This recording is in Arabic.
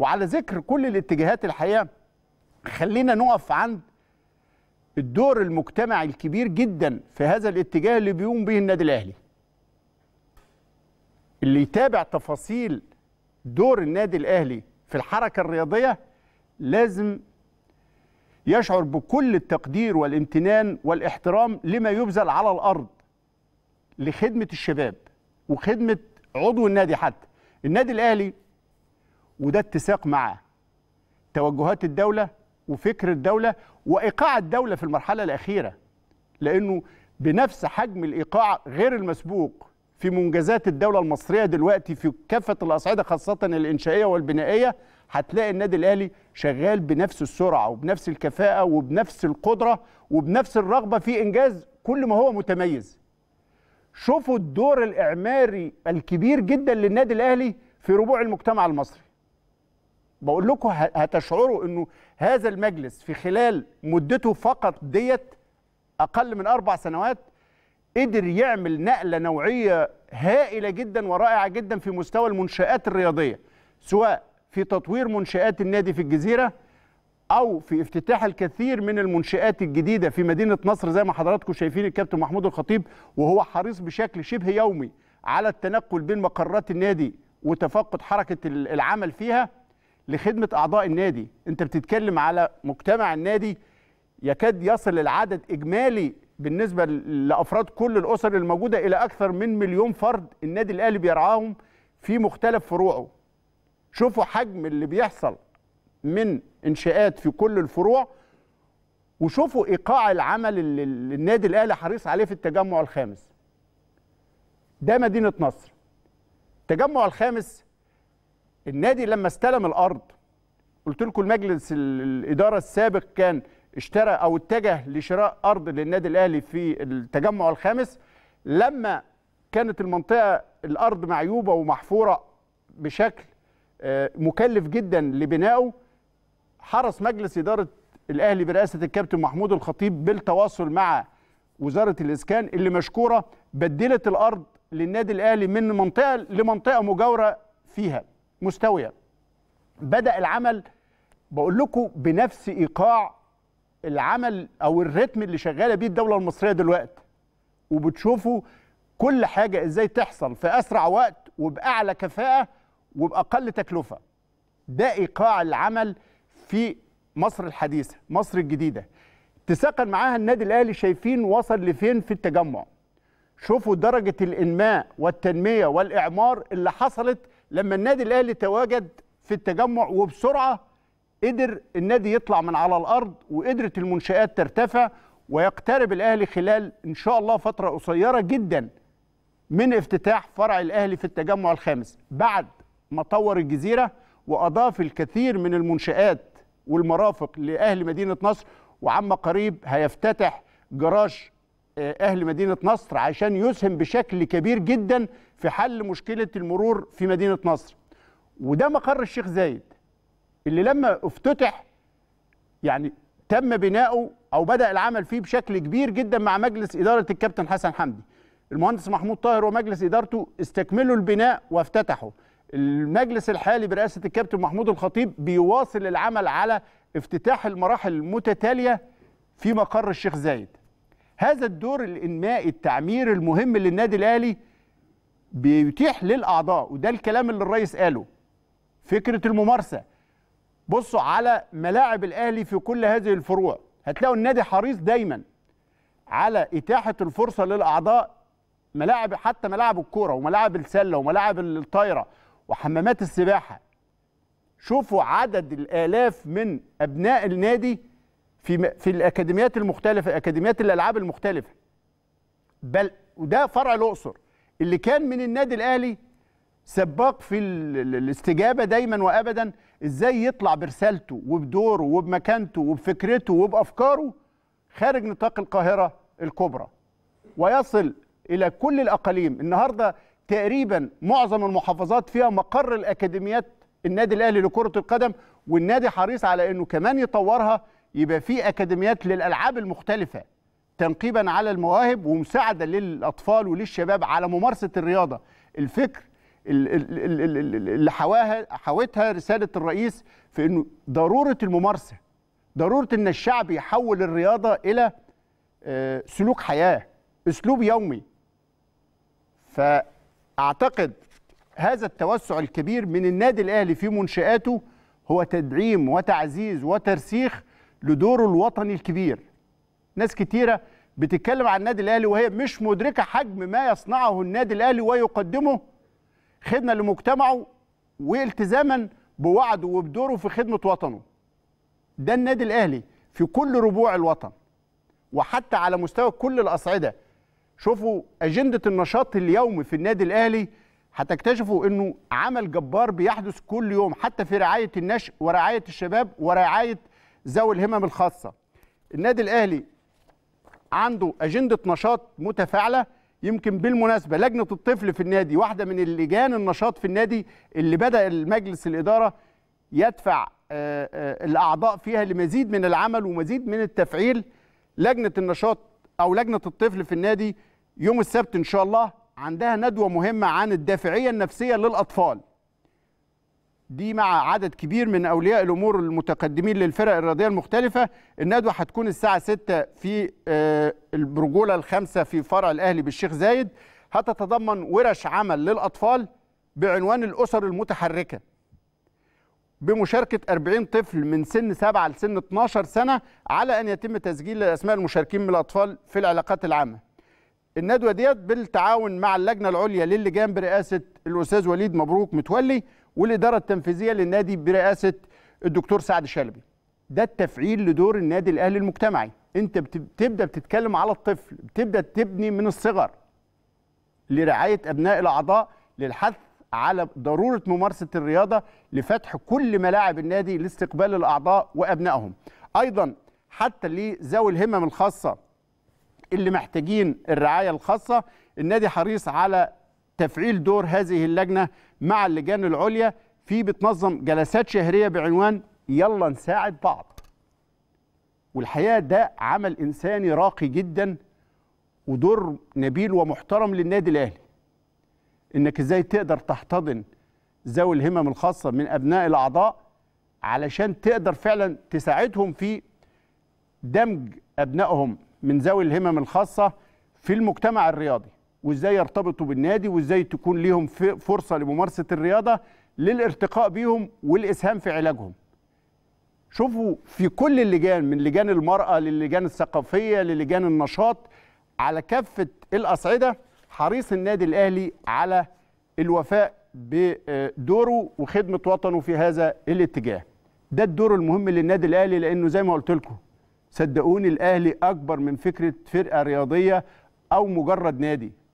وعلى ذكر كل الاتجاهات الحقيقه خلينا نقف عند الدور المجتمعي الكبير جدا في هذا الاتجاه اللي بيقوم به النادي الاهلي اللي يتابع تفاصيل دور النادي الاهلي في الحركه الرياضيه لازم يشعر بكل التقدير والامتنان والاحترام لما يبذل على الارض لخدمه الشباب وخدمه عضو النادي حتى النادي الاهلي وده اتساق معاه توجهات الدولة وفكر الدولة وإيقاع الدولة في المرحلة الأخيرة لأنه بنفس حجم الإيقاع غير المسبوق في منجزات الدولة المصرية دلوقتي في كافة الأصعدة خاصة الإنشائية والبنائية هتلاقي النادي الأهلي شغال بنفس السرعة وبنفس الكفاءة وبنفس القدرة وبنفس الرغبة في إنجاز كل ما هو متميز شوفوا الدور الإعماري الكبير جدا للنادي الأهلي في ربوع المجتمع المصري بقول لكم هتشعروا انه هذا المجلس في خلال مدته فقط ديت اقل من اربع سنوات قدر يعمل نقله نوعيه هائله جدا ورائعه جدا في مستوى المنشات الرياضيه سواء في تطوير منشات النادي في الجزيره او في افتتاح الكثير من المنشات الجديده في مدينه نصر زي ما حضراتكم شايفين الكابتن محمود الخطيب وهو حريص بشكل شبه يومي على التنقل بين مقرات النادي وتفقد حركه العمل فيها لخدمه اعضاء النادي انت بتتكلم على مجتمع النادي يكاد يصل العدد اجمالي بالنسبه لافراد كل الاسر الموجوده الى اكثر من مليون فرد النادي الاهلي بيرعاهم في مختلف فروعه شوفوا حجم اللي بيحصل من انشاءات في كل الفروع وشوفوا ايقاع العمل اللي النادي الاهلي حريص عليه في التجمع الخامس ده مدينه نصر التجمع الخامس النادي لما استلم الارض قلت لكم المجلس الاداره السابق كان اشترى او اتجه لشراء ارض للنادي الاهلي في التجمع الخامس لما كانت المنطقه الارض معيوبه ومحفوره بشكل آه، مكلف جدا لبنائه حرص مجلس اداره الاهلي برئاسه الكابتن محمود الخطيب بالتواصل مع وزاره الاسكان اللي مشكوره بدلت الارض للنادي الاهلي من منطقه لمنطقه مجاوره فيها مستويه بدا العمل بقول لكم بنفس ايقاع العمل او الريتم اللي شغاله بيه الدوله المصريه دلوقتي وبتشوفوا كل حاجه ازاي تحصل في اسرع وقت وباعلى كفاءه وباقل تكلفه ده ايقاع العمل في مصر الحديثه مصر الجديده اتساقا معاها النادي الاهلي شايفين وصل لفين في التجمع شوفوا درجه الانماء والتنميه والاعمار اللي حصلت لما النادي الاهلي تواجد في التجمع وبسرعه قدر النادي يطلع من على الارض وقدرت المنشات ترتفع ويقترب الاهلي خلال ان شاء الله فتره قصيره جدا من افتتاح فرع الاهلي في التجمع الخامس بعد ما طور الجزيره واضاف الكثير من المنشات والمرافق لاهل مدينه نصر وعما قريب هيفتتح جراج آه، اهل مدينه نصر عشان يسهم بشكل كبير جدا في حل مشكله المرور في مدينه نصر وده مقر الشيخ زايد اللي لما افتتح يعني تم بناؤه او بدا العمل فيه بشكل كبير جدا مع مجلس اداره الكابتن حسن حمدي المهندس محمود طاهر ومجلس ادارته استكملوا البناء وافتتحوا المجلس الحالي برئاسه الكابتن محمود الخطيب بيواصل العمل على افتتاح المراحل المتتاليه في مقر الشيخ زايد هذا الدور الانمائي التعمير المهم للنادي الاهلي بيتيح للاعضاء وده الكلام اللي الرئيس قاله فكره الممارسه بصوا على ملاعب الاهلي في كل هذه الفروع هتلاقوا النادي حريص دايما على اتاحه الفرصه للاعضاء ملاعب حتى ملاعب الكوره وملاعب السله وملاعب الطايره وحمامات السباحه شوفوا عدد الالاف من ابناء النادي في في الاكاديميات المختلفه اكاديميات الالعاب المختلفه بل وده فرع الاقصر اللي كان من النادي الاهلي سباق في الاستجابه دايما وابدا ازاي يطلع برسالته وبدوره وبمكانته وبفكرته وبافكاره خارج نطاق القاهره الكبرى ويصل الى كل الاقاليم النهارده تقريبا معظم المحافظات فيها مقر الاكاديميات النادي الاهلي لكره القدم والنادي حريص على انه كمان يطورها يبقى في اكاديميات للالعاب المختلفه تنقيبا على المواهب ومساعده للاطفال وللشباب على ممارسه الرياضه الفكر اللي حواها حاوتها رساله الرئيس في انه ضروره الممارسه ضروره ان الشعب يحول الرياضه الى آه، سلوك حياه اسلوب يومي فاعتقد هذا التوسع الكبير من النادي الاهلي في منشاته هو تدعيم وتعزيز وترسيخ لدوره الوطني الكبير ناس كتيره بتتكلم عن النادي الاهلي وهي مش مدركه حجم ما يصنعه النادي الاهلي ويقدمه خدمه لمجتمعه والتزاما بوعده وبدوره في خدمه وطنه. ده النادي الاهلي في كل ربوع الوطن وحتى على مستوى كل الاصعده. شوفوا اجنده النشاط اليومي في النادي الاهلي هتكتشفوا انه عمل جبار بيحدث كل يوم حتى في رعايه النشء ورعايه الشباب ورعايه ذوي الهمم الخاصه. النادي الاهلي عنده اجنده نشاط متفاعله يمكن بالمناسبه لجنه الطفل في النادي واحده من اللجان النشاط في النادي اللي بدا المجلس الاداره يدفع آه، آه، الاعضاء فيها لمزيد من العمل ومزيد من التفعيل لجنه النشاط او لجنه الطفل في النادي يوم السبت ان شاء الله عندها ندوه مهمه عن الدافعيه النفسيه للاطفال دي مع عدد كبير من اولياء الامور المتقدمين للفرق الرياضيه المختلفه الندوه هتكون الساعه 6 في آه، البرجوله الخامسه في فرع الاهلي بالشيخ زايد هتتضمن ورش عمل للاطفال بعنوان الاسر المتحركه بمشاركه 40 طفل من سن 7 لسن 12 سنه على ان يتم تسجيل اسماء المشاركين من الاطفال في العلاقات العامه الندوه ديت بالتعاون مع اللجنه العليا للجان برئاسه الاستاذ وليد مبروك متولي والإدارة التنفيذية للنادي برئاسة الدكتور سعد شلبي ده التفعيل لدور النادي الأهلي المجتمعي أنت بتبدأ بتتكلم على الطفل بتبدأ تبني من الصغر لرعاية أبناء الأعضاء للحث على ضرورة ممارسة الرياضة لفتح كل ملاعب النادي لاستقبال الأعضاء وأبنائهم أيضا حتى اللي ذوي الهمم الخاصة اللي محتاجين الرعاية الخاصة النادي حريص على تفعيل دور هذه اللجنة مع اللجان العليا في بتنظم جلسات شهرية بعنوان يلا نساعد بعض والحقيقة ده عمل إنساني راقي جدا ودور نبيل ومحترم للنادي الأهلي إنك إزاي تقدر تحتضن ذوي الهمم الخاصة من أبناء الأعضاء علشان تقدر فعلا تساعدهم في دمج أبنائهم من ذوي الهمم الخاصة في المجتمع الرياضي وازاي يرتبطوا بالنادي وازاي تكون ليهم فرصه لممارسه الرياضه للارتقاء بيهم والاسهام في علاجهم شوفوا في كل اللجان من لجان المرأة للجان الثقافية للجان النشاط على كافة الأصعدة حريص النادي الأهلي على الوفاء بدوره وخدمة وطنه في هذا الاتجاه ده الدور المهم للنادي الأهلي لأنه زي ما قلت لكم صدقوني الأهلي أكبر من فكرة فرقة رياضية أو مجرد نادي